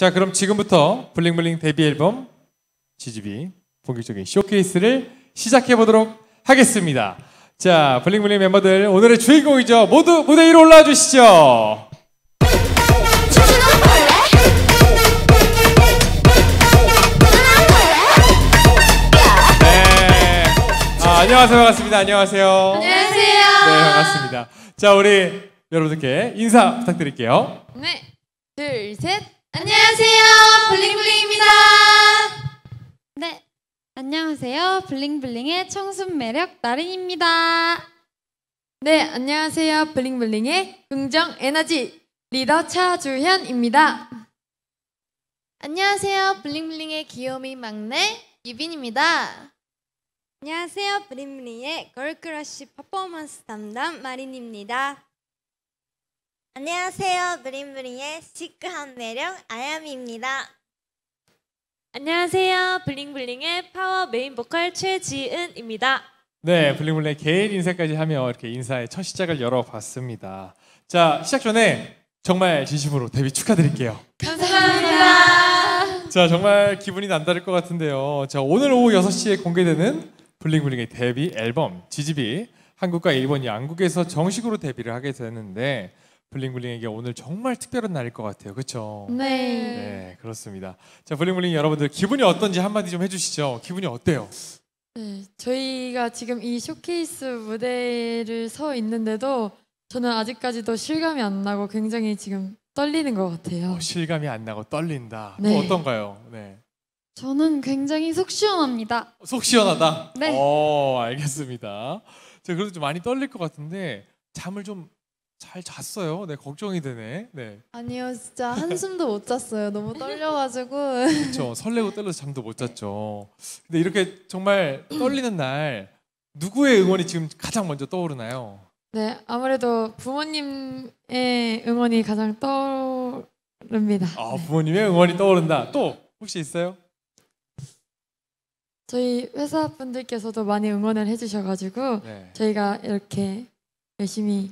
자, 그럼 지금부터 블링블링 데뷔 앨범 GGB 본격적인 쇼케이스를 시작해 보도록 하겠습니다. 자, 블링블링 멤버들 오늘의 주인공이죠. 모두 무대 위로 올라와 주시죠. 네. 아, 안녕하세요. 반갑습니다. 안녕하세요. 안녕하세요. 네, 반갑습니다. 자, 우리 여러분들께 인사 부탁드릴게요. 네. 둘, 셋. 안녕하세요. 블링블링입니다. 네. 안녕하세요. 블링블링의 청순 매력 나린입니다. 네. 안녕하세요. 블링블링의 긍정 에너지 리더 차주현입니다. 안녕하세요. 블링블링의 귀요미 막내 유빈입니다. 안녕하세요. 블링블링의 걸크러쉬 퍼포먼스 담당 마린입니다. 안녕하세요. 브링브링의 시크한 매력 아야미입니다. 안녕하세요. 블링블링의 파워 메인 보컬 최지은입니다. 네, 블링블링의 개인 인사까지 하며 이렇게 인사의 첫 시작을 열어봤습니다. 자, 시작 전에 정말 진심으로 데뷔 축하드릴게요. 감사합니다. 자, 정말 기분이 남다를 것 같은데요. 자, 오늘 오후 6시에 공개되는 블링블링의 데뷔 앨범 지지비 한국과 일본 양국에서 정식으로 데뷔를 하게 되는데 블링블링에게 오늘 정말 특별한 날일 것 같아요. 그렇죠? 네. 네, 그렇습니다. 자, 블링블링 여러분들 기분이 어떤지 한마디 좀 해주시죠. 기분이 어때요? 네, 저희가 지금 이 쇼케이스 무대를 서 있는데도 저는 아직까지도 실감이 안 나고 굉장히 지금 떨리는 것 같아요. 어, 실감이 안 나고 떨린다. 네. 뭐 어떤가요? 네. 저는 굉장히 속 시원합니다. 속 시원하다. 네. 어, 알겠습니다. 제가 그래도 좀 많이 떨릴 것 같은데 잠을 좀잘 잤어요. 네, 걱정이 되네. 네. 아니요, 진짜 한숨도 못 잤어요. 너무 떨려가지고. 그렇죠. 설레고 떨려서 잠도 못 잤죠. 근데 이렇게 정말 떨리는 날 누구의 응원이 지금 가장 먼저 떠오르나요? 네, 아무래도 부모님의 응원이 가장 떠오릅니다. 아, 부모님의 응원이 떠오른다. 또 혹시 있어요? 저희 회사 분들께서도 많이 응원을 해주셔가지고 네. 저희가 이렇게 열심히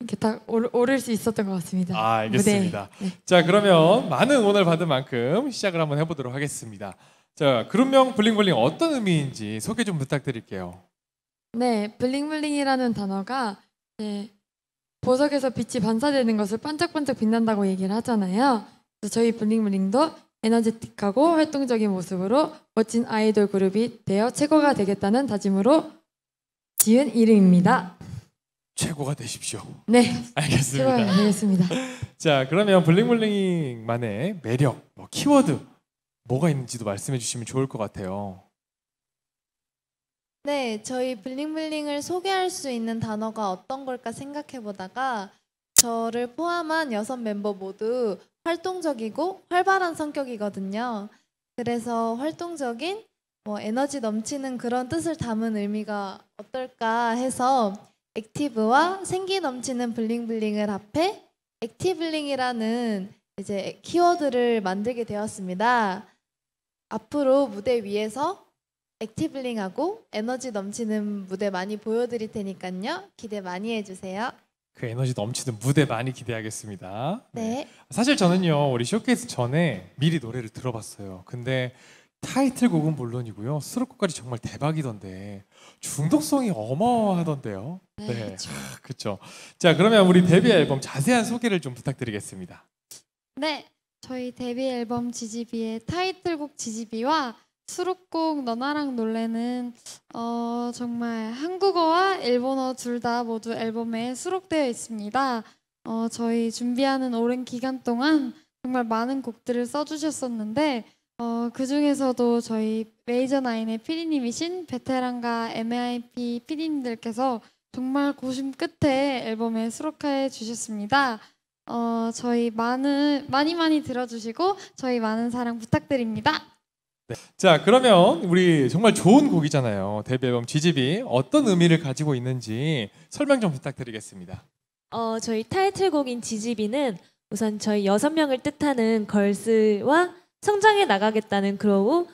이렇게 딱 오를 수 있었던 것 같습니다. 아, 알겠습니다. 네. 자, 그러면 많은 응원 받은 만큼 시작을 한번 해보도록 하겠습니다. 자, 그룹명 블링블링 어떤 의미인지 소개 좀 부탁드릴게요. 네, 블링블링이라는 단어가 네, 보석에서 빛이 반사되는 것을 반짝반짝 빛난다고 얘기를 하잖아요. 그래서 저희 블링블링도 에너지틱하고 활동적인 모습으로 멋진 아이돌 그룹이 되어 최고가 되겠다는 다짐으로 지은 이름입니다. 최고가 되십시오. 네. 알겠습니다. 최고가 되겠습니다. 자, 그러면 블링블링만의 매력, 뭐 키워드 뭐가 있는지도 말씀해 주시면 좋을 것 같아요. 네, 저희 블링블링을 소개할 수 있는 단어가 어떤 걸까 생각해 보다가 저를 포함한 여섯 멤버 모두 활동적이고 활발한 성격이거든요. 그래서 활동적인 뭐 에너지 넘치는 그런 뜻을 담은 의미가 어떨까 해서 액티브와 생기 넘치는 블링블링을 합해 액티블링이라는 이제 키워드를 만들게 되었습니다. 앞으로 무대 위에서 액티블링하고 에너지 넘치는 무대 많이 보여드릴 테니까요. 기대 많이 해주세요. 그 에너지 넘치는 무대 많이 기대하겠습니다. 네. 사실 저는요 우리 쇼케이스 전에 미리 노래를 들어봤어요. 근데 타이틀곡은 물론이고요. 수록곡까지 정말 대박이던데 중독성이 어마어마하던데요. 네, 네. 그렇죠. 자, 그러면 우리 데뷔 앨범 자세한 소개를 좀 부탁드리겠습니다. 네, 저희 데뷔 앨범 지지비의 타이틀곡 지지비와 수록곡 너나랑 놀래는 어, 정말 한국어와 일본어 둘 다 모두 앨범에 수록되어 있습니다. 어, 저희 준비하는 오랜 기간 동안 정말 많은 곡들을 써주셨었는데 어, 그 중에서도 저희 메이저 나인의 피디님이신 베테랑과 MIP 피디님들께서 정말 고심 끝에 앨범에 수록해 주셨습니다. 어, 저희 많은 많이 많이 들어주시고 저희 많은 사랑 부탁드립니다. 네. 자 그러면 우리 정말 좋은 곡이잖아요. 데뷔 앨범 지 g b 어떤 의미를 가지고 있는지 설명 좀 부탁드리겠습니다. 어, 저희 타이틀곡인 지 g b 는 우선 저희 여섯 명을 뜻하는 걸스와 성장해 나가겠다는 그로우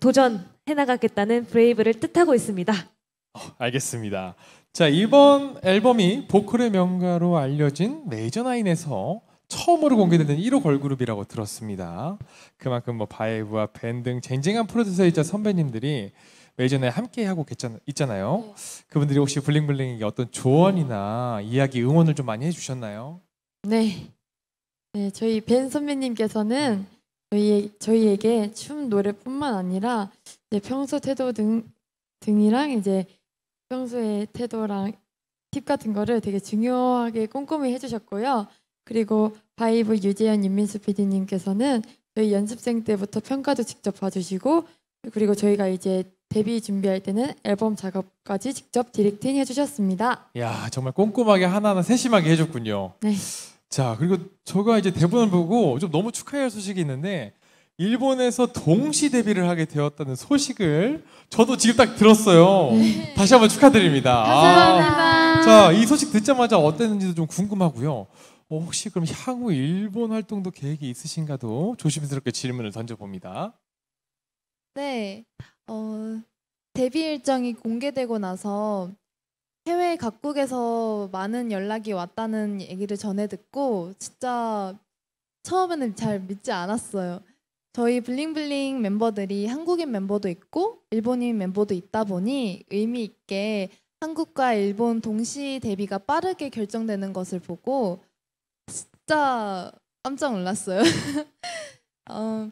도전해 나가겠다는 브레이브를 뜻하고 있습니다. 어, 알겠습니다. 자 이번 앨범이 보컬의 명가로 알려진 메이저나인에서 처음으로 공개되는 1호 걸그룹이라고 들었습니다. 그만큼 뭐 바이브와 밴등 쟁쟁한 프로듀서이자 선배님들이 메이저에 함께 하고 있잖아요. 네. 그분들이 혹시 블링블링에게 어떤 조언이나 이야기 응원을 좀 많이 해주셨나요? 네. 네, 저희 벤 선배님께서는 음. 저희, 저희에게 춤 노래뿐만 아니라 이제 평소 태도 등 등이랑 이제 평소의 태도랑 팁 같은 거를 되게 중요하게 꼼꼼히 해주셨고요. 그리고 바이브 유재현 윤민수 PD님께서는 저희 연습생 때부터 평가도 직접 봐주시고 그리고 저희가 이제 데뷔 준비할 때는 앨범 작업까지 직접 디렉팅 해주셨습니다. 야 정말 꼼꼼하게 하나하나 세심하게 해줬군요. 네. 자, 그리고 저가 이제 대본을 보고 좀 너무 축하해야 할 소식이 있는데 일본에서 동시 데뷔를 하게 되었다는 소식을 저도 지금 딱 들었어요. 네. 다시 한번 축하드립니다. 감사합니다. 아, 자, 이 소식 듣자마자 어땠는지도 좀 궁금하고요. 어, 혹시 그럼 향후 일본 활동도 계획이 있으신가도 조심스럽게 질문을 던져봅니다. 네, 어, 데뷔 일정이 공개되고 나서 해외 각국에서 많은 연락이 왔다는 얘기를 전해 듣고 진짜 처음에는 잘 믿지 않았어요. 저희 블링블링 멤버들이 한국인 멤버도 있고 일본인 멤버도 있다 보니 의미 있게 한국과 일본 동시 데뷔가 빠르게 결정되는 것을 보고 진짜 깜짝 놀랐어요. 어,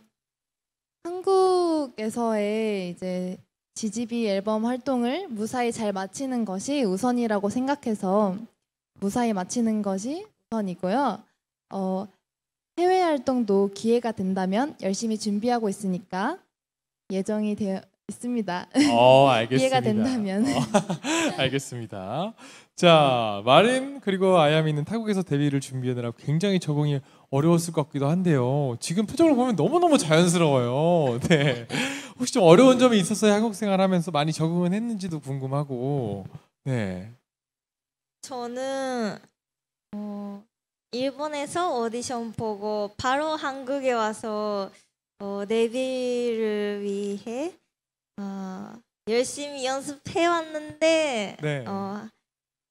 한국에서의 이제 지지비 앨범 활동을 무사히 잘 마치는 것이 우선이라고 생각해서 무사히 마치는 것이 우선이고요. 어, 해외 활동도 기회가 된다면 열심히 준비하고 있으니까 예정이 되어 있습니다. 어, 알겠습니다. 이해가 된다면. 어, 알겠습니다. 자, 마린 그리고 아야미는 타국에서 데뷔를 준비하느라 굉장히 적응이 어려웠을 것 같기도 한데요. 지금 표정을 보면 너무너무 자연스러워요. 네. 혹시 좀 어려운 점이 있었어요? 한국 생활하면서 많이 적응은 했는지도 궁금하고. 네. 저는 어, 일본에서 오디션 보고 바로 한국에 와서 어, 데뷔를 위해 어, 열심히 연습해 왔는데 네. 어,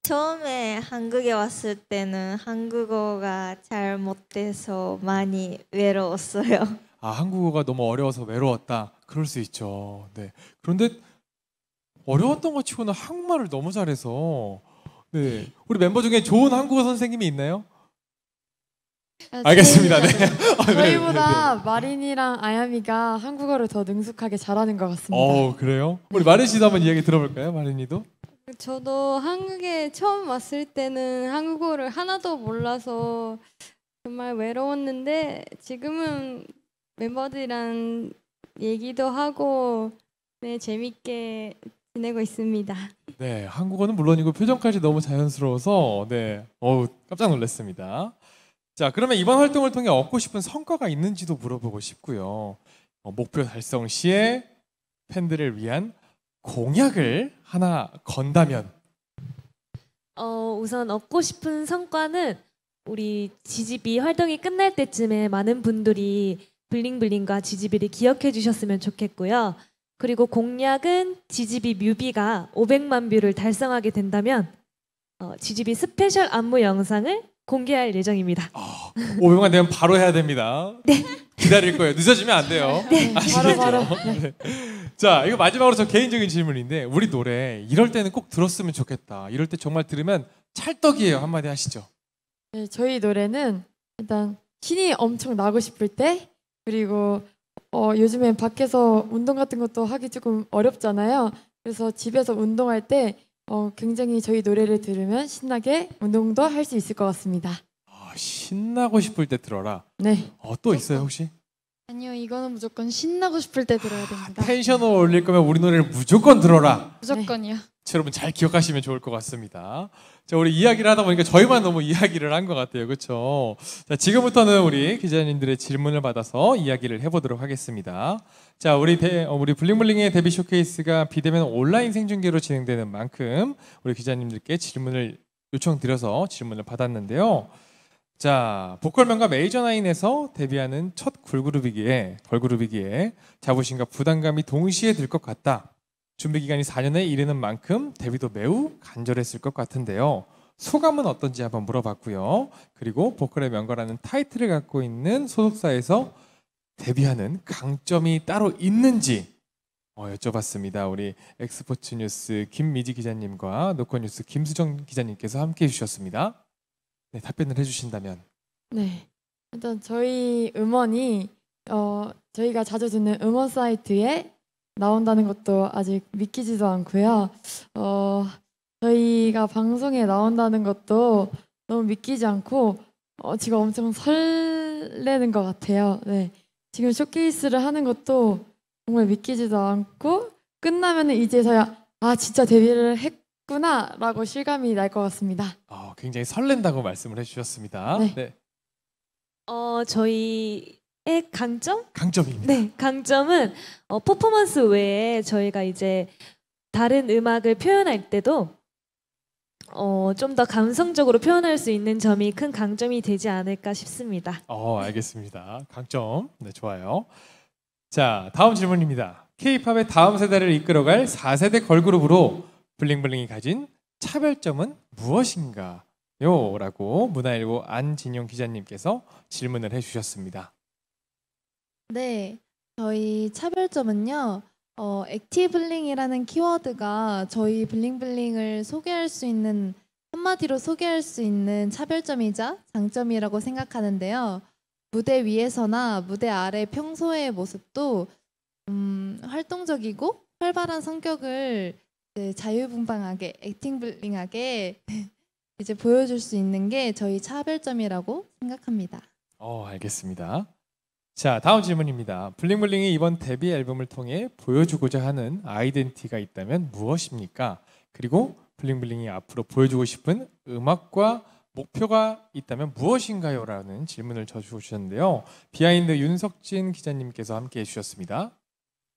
처음에 한국에 왔을 때는 한국어가 잘 못돼서 많이 외로웠어요. 아 한국어가 너무 어려워서 외로웠다. 그럴 수 있죠. 네. 그런데 어려웠던 것 치고는 한국말을 너무 잘해서 네. 네. 우리 멤버 중에 좋은 한국어 선생님이 있나요? 아, 알겠습니다. 네. 네. 아, 저희보다 네, 네. 마린이랑 아야미가 한국어를 더 능숙하게 잘하는 것 같습니다. 어 그래요? 우리 마린 씨도 한번 이야기 들어볼까요, 마린이도? 저도 한국에 처음 왔을 때는 한국어를 하나도 몰라서 정말 외로웠는데 지금은 멤버들이랑 얘기도 하고 네 재밌게 지내고 있습니다. 네 한국어는 물론이고 표정까지 너무 자연스러워서 네 어우 깜짝 놀랐습니다. 자, 그러면 이번 활동을 통해 얻고 싶은 성과가 있는지도 물어보고 싶고요. 어, 목표 달성 시에 팬들을 위한 공약을 하나 건다면 어, 우선 얻고 싶은 성과는 우리 지지비 활동이 끝날 때쯤에 많은 분들이 블링블링과 지지비를 기억해 주셨으면 좋겠고요. 그리고 공약은 지지비 뮤비가 500만 뷰를 달성하게 된다면 어, 지지비 스페셜 안무 영상을 공개할 예정입니다. 어, 아, 500만 되면 바로 해야 됩니다. 네. 기다릴 거예요. 늦어지면 안 돼요. 네. 아시겠죠? 바로 바로. 네. 자, 이거 마지막으로 저 개인적인 질문인데 우리 노래 이럴 때는 꼭 들었으면 좋겠다. 이럴 때 정말 들으면 찰떡이에요. 한마디 하시죠. 네, 저희 노래는 일단 신이 엄청 나고 싶을 때 그리고 어, 요즘엔 밖에서 운동 같은 것도 하기 조금 어렵잖아요. 그래서 집에서 운동할 때 어, 굉장히 저희 노래를 들으면 신나게 운동도 할 수 있을 것 같습니다. 아, 신나고 싶을 때 들어라. 네. 어, 또 있어요 혹시? 아니요, 이거는 무조건 신나고 싶을 때 들어야 됩니다. 아, 텐션을 올릴 거면 우리 노래를 무조건 들어라. 무조건이요. 네. 여러분 잘 기억하시면 좋을 것 같습니다. 자, 우리 이야기를 하다 보니까 저희만 너무 이야기를 한 것 같아요. 그렇죠? 자, 지금부터는 우리 기자님들의 질문을 받아서 이야기를 해 보도록 하겠습니다. 자, 우리 대, 어, 우리 블링블링의 데뷔 쇼케이스가 비대면 온라인 생중계로 진행되는 만큼 우리 기자님들께 질문을 요청드려서 질문을 받았는데요. 자, 보컬명과 메이저 나인에서 데뷔하는 첫 걸그룹이기에 걸그룹이기에 자부심과 부담감이 동시에 들 것 같다. 준비 기간이 4년에 이르는 만큼 데뷔도 매우 간절했을 것 같은데요. 소감은 어떤지 한번 물어봤고요. 그리고 보컬의 명가라는 타이틀을 갖고 있는 소속사에서 데뷔하는 강점이 따로 있는지 어, 여쭤봤습니다. 우리 엑스포츠 뉴스 김미지 기자님과 노컷 뉴스 김수정 기자님께서 함께 해주셨습니다. 네, 답변을 해주신다면. 네, 일단 저희 음원이 어, 저희가 자주 듣는 음원 사이트에 나온다는 것도 아직 믿기지도 않고요. 어, 저희가 방송에 나온다는 것도 너무 믿기지 않고 어, 지금 엄청 설레는 것 같아요. 네. 지금 쇼케이스를 하는 것도 정말 믿기지도 않고 끝나면 이제서야 아 진짜 데뷔를 했구나라고 실감이 날 것 같습니다. 아, 굉장히 설렌다고 말씀을 해주셨습니다. 네. 네. 어, 저희 의 강점? 강점입니다. 네, 강점은 어, 퍼포먼스 외에 저희가 이제 다른 음악을 표현할 때도 어, 좀 더 감성적으로 표현할 수 있는 점이 큰 강점이 되지 않을까 싶습니다. 어, 알겠습니다. 강점. 네, 좋아요. 자, 다음 질문입니다. K-팝의 다음 세대를 이끌어갈 4세대 걸그룹으로 블링블링이 가진 차별점은 무엇인가요? 라고 문화일보 안진용 기자님께서 질문을 해주셨습니다. 네, 저희 차별점은요. 어, 액티블링이라는 키워드가 저희 블링블링을 소개할 수 있는 한마디로 소개할 수 있는 차별점이자 장점이라고 생각하는데요. 무대 위에서나 무대 아래 평소의 모습도 음, 활동적이고 활발한 성격을 자유분방하게 액팅블링하게 이제 보여줄 수 있는 게 저희 차별점이라고 생각합니다. 어, 알겠습니다. 자, 다음 질문입니다. 블링블링이 이번 데뷔 앨범을 통해 보여주고자 하는 아이덴티가 있다면 무엇입니까? 그리고 블링블링이 앞으로 보여주고 싶은 음악과 목표가 있다면 무엇인가요? 라는 질문을 저주셨는데요. 비하인드 윤석진 기자님께서 함께 해주셨습니다.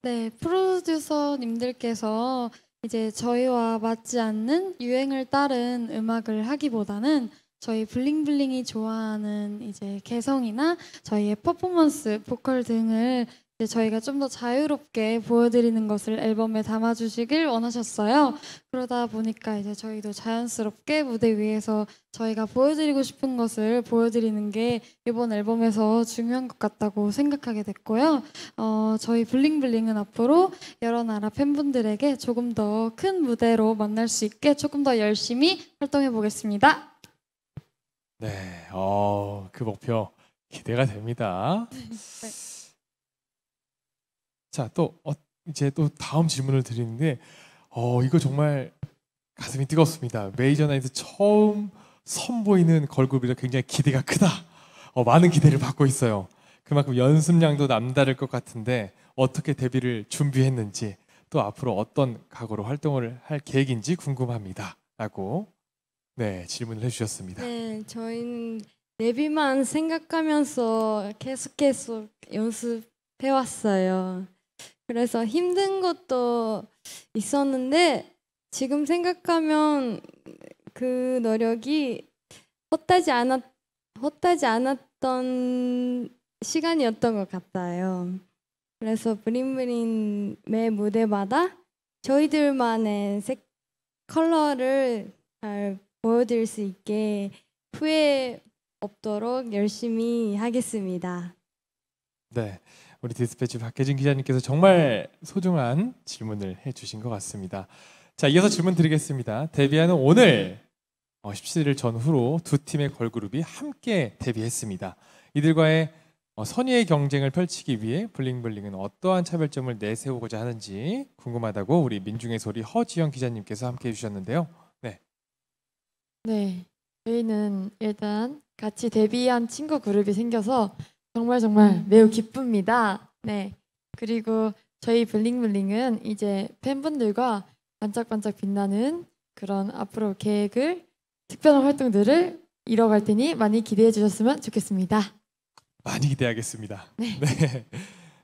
네, 프로듀서님들께서 이제 저희와 맞지 않는 유행을 따른 음악을 하기보다는 저희 블링블링이 좋아하는 이제 개성이나 저희의 퍼포먼스, 보컬 등을 저희가 좀 더 자유롭게 보여드리는 것을 앨범에 담아주시길 원하셨어요. 그러다 보니까 이제 저희도 자연스럽게 무대 위에서 저희가 보여드리고 싶은 것을 보여드리는 게 이번 앨범에서 중요한 것 같다고 생각하게 됐고요. 어, 저희 블링블링은 앞으로 여러 나라 팬분들에게 조금 더 큰 무대로 만날 수 있게 조금 더 열심히 활동해 보겠습니다. 네, 어, 그 목표 기대가 됩니다. 자, 또 어, 이제 또 다음 질문을 드리는데, 어, 이거 정말 가슴이 뜨겁습니다. 메이저 나이트 처음 선보이는 걸그룹이라 굉장히 기대가 크다. 어, 많은 기대를 받고 있어요. 그만큼 연습량도 남다를 것 같은데 어떻게 데뷔를 준비했는지 또 앞으로 어떤 각오로 활동을 할 계획인지 궁금합니다. 라고 네, 질문을 해주셨습니다. 네, 저희는 내비만 생각하면서 계속 계속 연습해왔어요. 그래서 힘든 것도 있었는데 지금 생각하면 그 노력이 헛되지 않았 헛되지 않았던 시간이었던 것 같아요. 그래서 브린브린 매 무대마다 저희들만의 색 컬러를 잘 보여드릴 수 있게 후회 없도록 열심히 하겠습니다. 네, 우리 디스패치 박혜진 기자님께서 정말 소중한 질문을 해주신 것 같습니다. 자, 이어서 질문 드리겠습니다. 데뷔하는 오늘 17일 어, 전후로 두 팀의 걸그룹이 함께 데뷔했습니다. 이들과의 어, 선의의 경쟁을 펼치기 위해 블링블링은 어떠한 차별점을 내세우고자 하는지 궁금하다고 우리 민중의 소리 허지영 기자님께서 함께 해주셨는데요. 네. 저희는 일단 같이 데뷔한 친구 그룹이 생겨서 정말 정말 매우 기쁩니다. 네. 그리고 저희 블링블링은 이제 팬분들과 반짝반짝 빛나는 그런 앞으로 계획을 특별한 활동들을 이뤄갈 테니 많이 기대해 주셨으면 좋겠습니다. 많이 기대하겠습니다. 네. 네.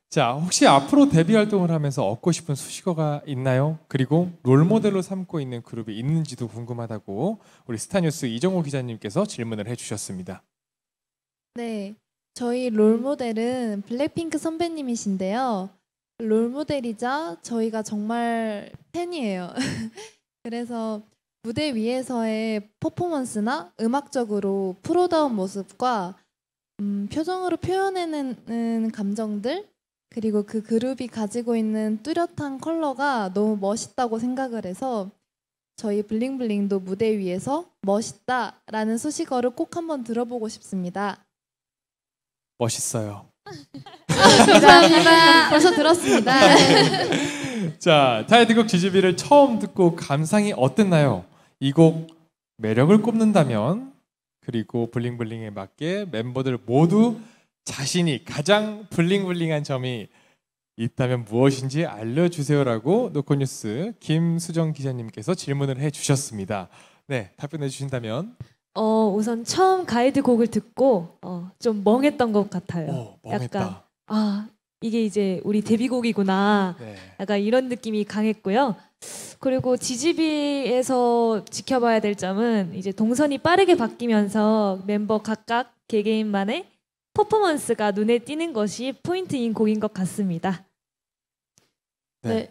자, 혹시 앞으로 데뷔 활동을 하면서 얻고 싶은 수식어가 있나요? 그리고 롤모델로 삼고 있는 그룹이 있는지도 궁금하다고 우리 스타뉴스 이정호 기자님께서 질문을 해주셨습니다. 네, 저희 롤모델은 블랙핑크 선배님이신데요. 롤모델이자 저희가 정말 팬이에요. 그래서 무대 위에서의 퍼포먼스나 음악적으로 프로다운 모습과 음, 표정으로 표현해내는 감정들 그리고 그 그룹이 가지고 있는 뚜렷한 컬러가 너무 멋있다고 생각을 해서 저희 블링블링도 무대 위에서 멋있다라는 수식어를 꼭 한번 들어보고 싶습니다. 멋있어요. 감사합니다. 벌써 들었습니다. 자, 타이틀곡 지지비를 처음 듣고 감상이 어땠나요? 이 곡 매력을 꼽는다면 그리고 블링블링에 맞게 멤버들 모두 자신이 가장 블링블링한 점이 있다면 무엇인지 알려주세요라고 노코뉴스 김수정 기자님께서 질문을 해주셨습니다. 네, 답변해 주신다면 어 우선 처음 가이드 곡을 듣고 어, 좀 멍했던 것 같아요. 어, 약간 아 이게 이제 우리 데뷔곡이구나. 네. 약간 이런 느낌이 강했고요. 그리고 지지비에서 지켜봐야 될 점은 이제 동선이 빠르게 바뀌면서 멤버 각각 개개인만의 퍼포먼스가 눈에 띄는 것이 포인트인 곡인 것 같습니다. 네.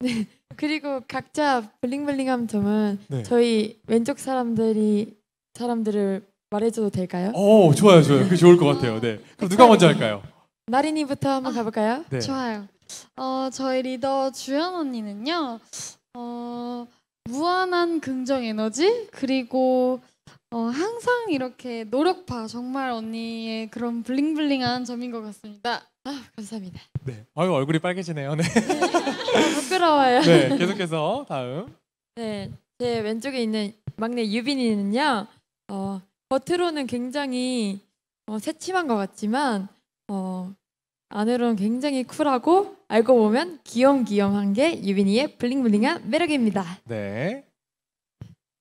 네. 네. 그리고 각자 블링블링한 점은 네. 저희 왼쪽 사람들이 사람들을 말해줘도 될까요? 오 어, 좋아요 좋아요 그 좋을 것 같아요. 네 그럼 누가 네. 먼저 할까요? 나린이부터 한번 아, 가볼까요? 네. 좋아요. 어 저희 리더 주현 언니는요. 어 무한한 긍정 에너지 그리고 어, 항상 이렇게 노력파 정말 언니의 그런 블링블링한 점인 것 같습니다. 아, 감사합니다. 네. 아유 얼굴이 빨개지네요. 네. 아, 부끄러워요. 네. 계속해서 다음. 네. 제 왼쪽에 있는 막내 유빈이는요. 어, 겉으로는 굉장히 어, 새침한 것 같지만 어, 안으로는 굉장히 쿨하고 알고 보면 귀염귀염한 게 유빈이의 블링블링한 매력입니다. 네.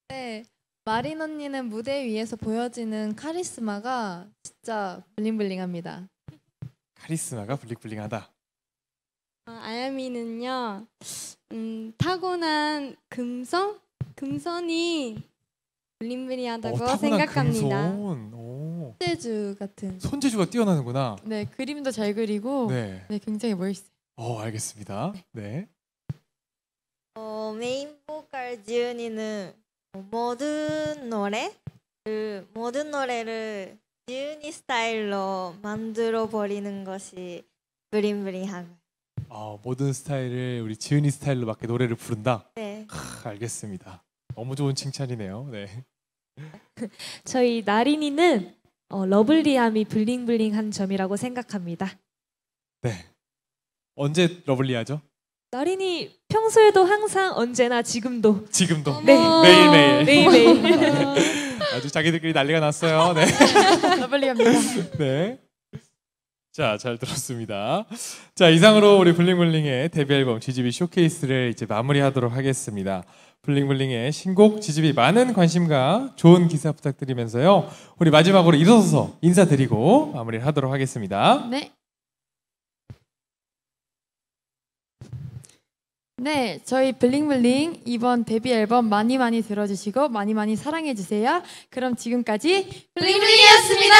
네. 마린 언니는 무대 위에서 보여지는 카리스마가 진짜 블링블링합니다. 카리스마가 블링블링하다. 어, 아야미는요, 음, 타고난 금성? 금선이 블링블링하다고 어, 생각합니다. 손재주 같은. 손재주가 뛰어나는구나. 네, 그림도 잘 그리고 네, 네 굉장히 멋있어요. 어, 알겠습니다. 네. 네. 어, 메인 보컬 지은이는 모든 노래 그 모든 노래를 지은이 스타일로 만들어 버리는 것이 브링브링하고아 모든 스타일을 우리 지은이 스타일로 맞게 노래를 부른다. 네. 하, 알겠습니다. 너무 좋은 칭찬이네요. 네. 저희 나린이는 어, 러블리함이 블링블링한 점이라고 생각합니다. 네. 언제 러블리하죠? 나린이 평소에도 항상 언제나 지금도 지금도 네. 매일매일 매일매일 아주 자기들끼리 난리가 났어요. 네. 더블리 합니다. 네. 자, 잘 들었습니다. 자, 이상으로 우리 블링블링의 데뷔 앨범 지지비 쇼케이스를 이제 마무리하도록 하겠습니다. 블링블링의 신곡 지지비 많은 관심과 좋은 기사 부탁드리면서요. 우리 마지막으로 일어서서 인사드리고 마무리를 하도록 하겠습니다. 네. 네, 저희 블링블링 이번 데뷔 앨범 많이 많이 들어주시고 많이 많이 사랑해주세요. 그럼 지금까지 블링블링이었습니다.